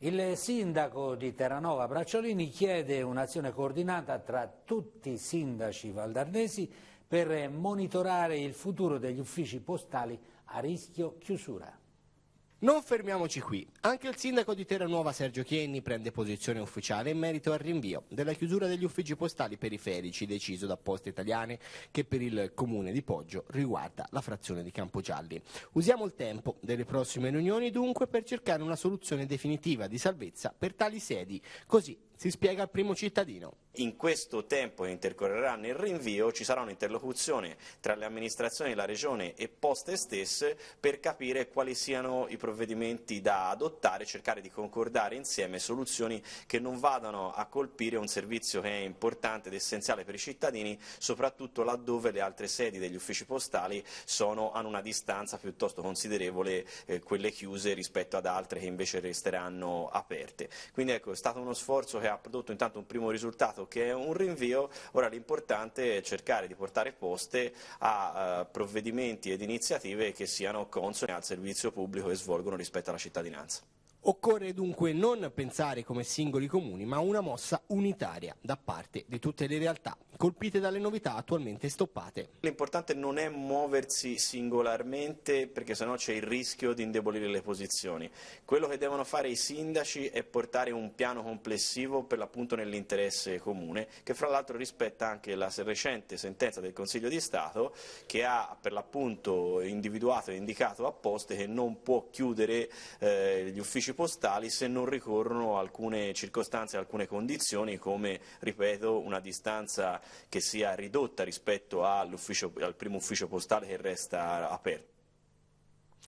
Il sindaco di Terranova Bracciolini chiede un'azione coordinata tra tutti i sindaci valdarnesi per monitorare il futuro degli uffici postali a rischio chiusura. Non fermiamoci qui. Anche il sindaco di Terranuova Sergio Chienni prende posizione ufficiale in merito al rinvio della chiusura degli uffici postali periferici deciso da Poste Italiane che per il comune di Poggio riguarda la frazione di Campogialli. Usiamo il tempo delle prossime riunioni dunque per cercare una soluzione definitiva di salvezza per tali sedi, così si spiega al primo cittadino. In questo tempo che intercorrerà nel rinvio ci sarà un'interlocuzione tra le amministrazioni, la Regione e Poste stesse per capire quali siano i provvedimenti da adottare cercare di concordare insieme soluzioni che non vadano a colpire un servizio che è importante ed essenziale per i cittadini, soprattutto laddove le altre sedi degli uffici postali sono, a una distanza piuttosto considerevole eh, quelle chiuse rispetto ad altre che invece resteranno aperte. Quindi ecco, è stato uno sforzo che che ha prodotto intanto un primo risultato che è un rinvio, ora l'importante è cercare di portare poste a eh, provvedimenti ed iniziative che siano consone al servizio pubblico che svolgono rispetto alla cittadinanza. Occorre dunque non pensare come singoli comuni, ma una mossa unitaria da parte di tutte le realtà colpite dalle novità attualmente stoppate. L'importante non è muoversi singolarmente perché sennò c'è il rischio di indebolire le posizioni. Quello che devono fare i sindaci è portare un piano complessivo per l'appunto nell'interesse comune, che fra l'altro rispetta anche la recente sentenza del Consiglio di Stato che ha per l'appunto individuato e indicato apposte che non può chiudere eh, gli uffici uffici postali se non ricorrono alcune circostanze, alcune condizioni come, ripeto, una distanza che sia ridotta rispetto al primo ufficio postale che resta aperto.